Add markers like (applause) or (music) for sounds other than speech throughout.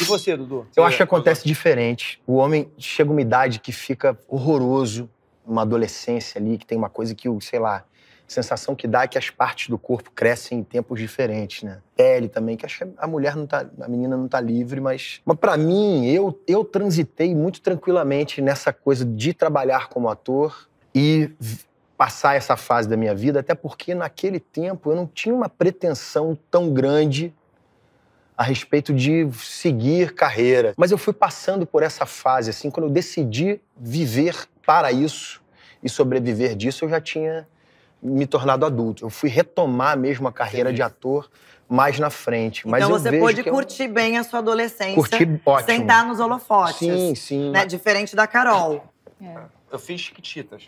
E você, Dudu? Eu acho que acontece diferente. O homem chega uma idade que fica horroroso, uma adolescência ali, que tem uma coisa que, sei lá, sensação que dá é que as partes do corpo crescem em tempos diferentes, né? Pele também, que acho que a mulher não tá, a menina não tá livre, mas, mas para mim, eu, eu transitei muito tranquilamente nessa coisa de trabalhar como ator e passar essa fase da minha vida, até porque naquele tempo eu não tinha uma pretensão tão grande a respeito de seguir carreira. Mas eu fui passando por essa fase, assim, quando eu decidi viver para isso e sobreviver disso, eu já tinha me tornado adulto. Eu fui retomar mesmo a carreira de ator mais na frente. Mas então você pôde é curtir eu... bem a sua adolescência. Curti ótimo. Sem estar nos holofotes. Sim, sim. Né? Mas... Diferente da Carol. É. Eu fiz Chiquititas.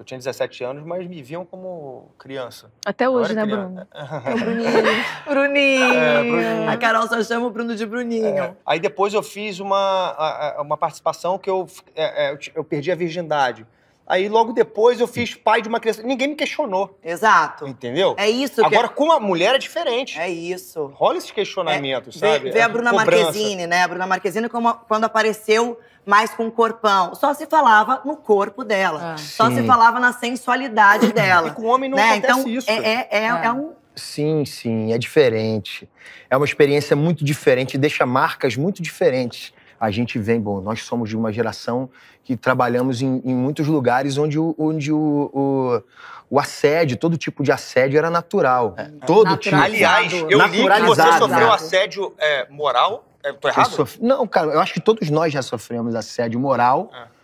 Eu tinha 17 anos, mas me viam como criança. Até hoje, né, criança. Bruno? (laughs) É, é o Bruninho. (laughs) Bruninho. É, Bruninho. A Carol só chama o Bruno de Bruninho. É. Aí depois eu fiz uma, uma participação que eu, é, é, eu perdi a virgindade. Aí logo depois eu fiz pai de uma criança. Ninguém me questionou. Exato. Entendeu? É isso. Agora, que... com uma mulher é diferente. É isso. Rola esses questionamentos, é, sabe? Vê, vê a Bruna Cobrança. Marquezine, né? A Bruna Marquezine, como, quando apareceu mais com corpão, só se falava no corpo dela. Ah. Só se falava na sensualidade é dela. E com o homem não né? acontece então, isso. É, é, é, ah. é um... Sim, sim, é diferente. É uma experiência muito diferente, deixa marcas muito diferentes a gente vem, bom, nós somos de uma geração que trabalhamos em, em muitos lugares onde, o, onde o, o, o, assédio, todo tipo de assédio era natural. É. Todo natural. tipo. Aliás, eu li que você sofreu assédio é, moral. É, errado? Não, cara, eu acho que todos nós já sofremos assédio moral. É.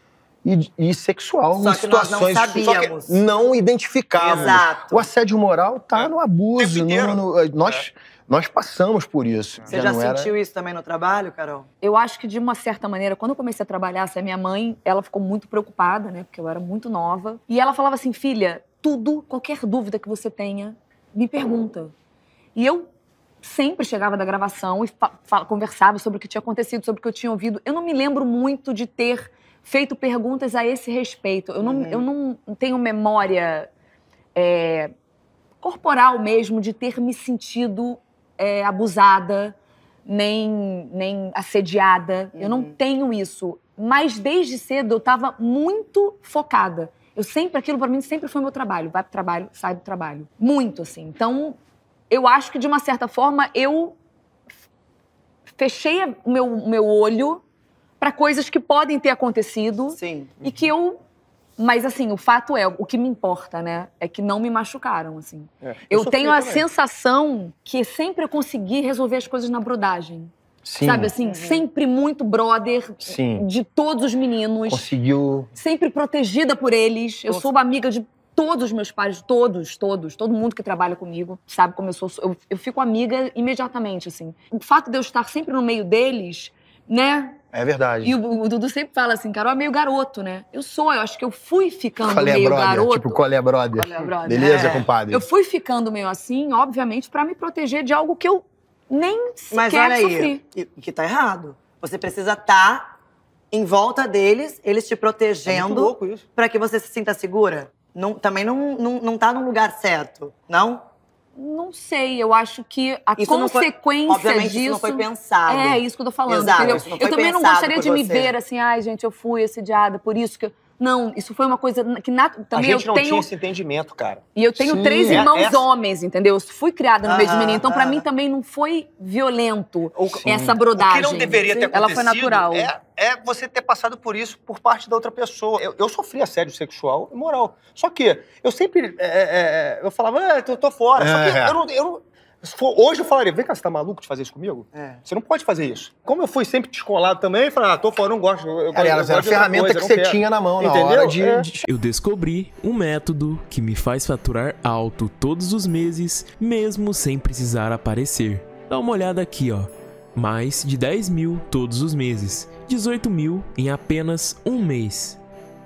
E, e, sexual Só em situações que não, não identificávamos. Exato. O assédio moral está é. no abuso. No, no, nós é. Nós passamos por isso. Você já, já sentiu era... isso também no trabalho, Carol? Eu acho que, de uma certa maneira, quando eu comecei a trabalhar, assim, a minha mãe, ela ficou muito preocupada, né? Porque eu era muito nova. E ela falava assim, filha, tudo, qualquer dúvida que você tenha, me pergunta. E eu sempre chegava da gravação e conversava sobre o que tinha acontecido, sobre o que eu tinha ouvido. Eu não me lembro muito de ter feito perguntas a esse respeito. Eu não, uhum. eu não tenho memória é, corporal mesmo de ter me sentido é, abusada, nem, nem assediada. Uhum. Eu não uhum. tenho isso. Mas desde cedo eu estava muito focada. Eu sempre, aquilo para mim sempre foi meu trabalho. Vai pro trabalho, sai do trabalho. Muito, assim. Então, eu acho que de uma certa forma eu fechei o meu, meu olho para coisas que podem ter acontecido Sim. e que eu mas, assim, o fato é, o que me importa, né? É que não me machucaram, assim. É, eu, eu tenho a também. sensação que sempre eu consegui resolver as coisas na brodagem. Sim. Sabe, assim, uhum. sempre muito brother Sim. de todos os meninos. Conseguiu... Sempre protegida por eles. Eu Nossa. sou amiga de todos os meus pais, todos, todos, todo mundo que trabalha comigo, sabe como eu sou. Eu, eu fico amiga imediatamente, assim. O fato de eu estar sempre no meio deles, né? É verdade. E o, o, Dudu sempre fala assim, Carol é meio garoto, né? Eu sou, eu acho que eu fui ficando qual é meio brother? garoto. Tipo, qual é brother? Qual é brother? Beleza, é. compadre? Eu fui ficando meio assim, obviamente, para me proteger de algo que eu nem sequer Mas olha sofri. aí, que tá errado. Você precisa estar tá em volta deles, eles te protegendo é para que você se sinta segura. Não, também não, não, não tá num lugar certo, não? Não sei, eu acho que a isso consequência foi, disso. Isso não foi pensado. É, é, isso que eu tô falando. Exato, eu, eu também não gostaria de me você. ver assim, ai, gente, eu fui assediada, por isso que. Eu, não, isso foi uma coisa que na, também eu tenho. A gente não tenho... tinha esse entendimento, cara. E eu tenho Sim, três é irmãos essa... homens, entendeu? Eu fui criada no ah, meio de ah, menino, então para ah, mim também não foi violento Sim. essa brodagem. O que não deveria ter acontecido. Ela foi natural. É, é você ter passado por isso por parte da outra pessoa. Eu, eu sofri assédio sexual e moral. Só que eu sempre é, é, é eu falava, ah, tô, tô fora. Só que eu não, eu, For, hoje eu falaria, vem cá, você tá maluco de fazer isso comigo? É. Você não pode fazer isso. Como eu fui sempre descolado também, falei, ah, tô fora, não gosto. Eu, eu, era a ferramenta coisa, que você tinha na mão Entendeu? na hora de, é. de... Eu descobri um método que me faz faturar alto todos os meses, mesmo sem precisar aparecer. Dá uma olhada aqui, ó. Mais de 10 mil todos os meses, 18 mil em apenas um mês.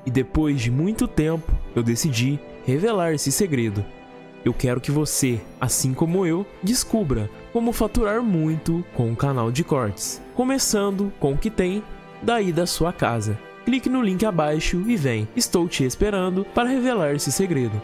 E depois de muito tempo, eu decidi revelar esse segredo. Eu quero que você, assim como eu, descubra como faturar muito com o canal de cortes, começando com o que tem daí da sua casa. Clique no link abaixo e vem, estou te esperando para revelar esse segredo.